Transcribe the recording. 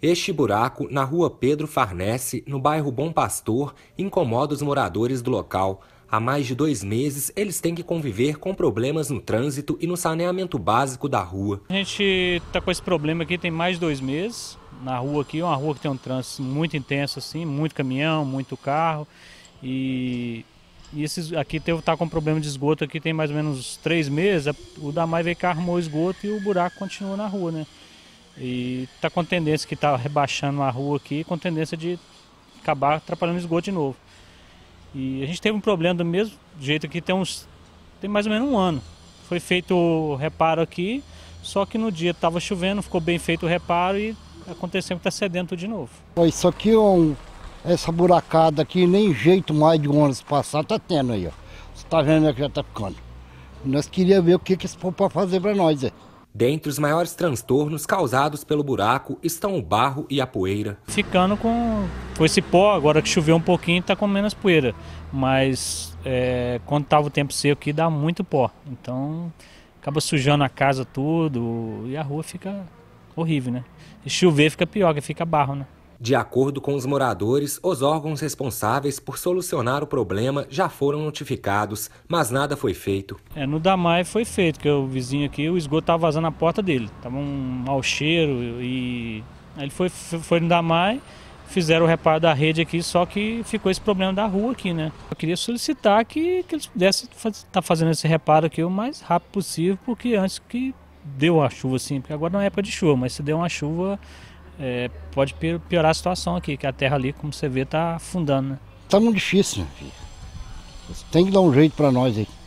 Este buraco na rua Pedro Farnese, no bairro Bom Pastor, incomoda os moradores do local. Há mais de dois meses, eles têm que conviver com problemas no trânsito e no saneamento básico da rua. A gente está com esse problema aqui tem mais de dois meses. Na rua aqui, é uma rua que tem um trânsito muito intenso, assim, muito caminhão, muito carro. E, e esses aqui está com problema de esgoto aqui tem mais ou menos três meses. O Damai veio cá, arrumou o esgoto e o buraco continua na rua, né? E está com tendência que está rebaixando a rua aqui, com tendência de acabar atrapalhando o esgoto de novo. E a gente teve um problema do mesmo jeito aqui tem uns. tem mais ou menos um ano. Foi feito o reparo aqui, só que no dia estava chovendo, ficou bem feito o reparo e aconteceu que está sedento de novo. Isso aqui é um, essa buracada aqui, nem jeito mais de um ano passar, tá tendo aí, ó. Você tá vendo que já tá ficando. Nós queríamos ver o que, que esse povo pode fazer para nós, é. Dentre os maiores transtornos causados pelo buraco estão o barro e a poeira. Ficando com, com esse pó, agora que choveu um pouquinho, está com menos poeira. Mas é, quando estava o tempo seco aqui, dá muito pó. Então acaba sujando a casa tudo e a rua fica horrível, né? E chover fica pior, que fica barro, né? De acordo com os moradores, os órgãos responsáveis por solucionar o problema já foram notificados, mas nada foi feito. É, no Damai foi feito, que é o vizinho aqui, o esgoto estava tá vazando na porta dele. Estava um mau cheiro e. Aí ele foi, foi no Damai, fizeram o reparo da rede aqui, só que ficou esse problema da rua aqui, né? Eu queria solicitar que, que eles pudessem estar faz, tá fazendo esse reparo aqui o mais rápido possível, porque antes que deu a chuva, assim, porque agora não é época de chuva, mas se deu uma chuva é, pode piorar a situação aqui, que a terra ali, como você vê, está afundando, né? Tá muito difícil, filho. Tem que dar um jeito para nós aí.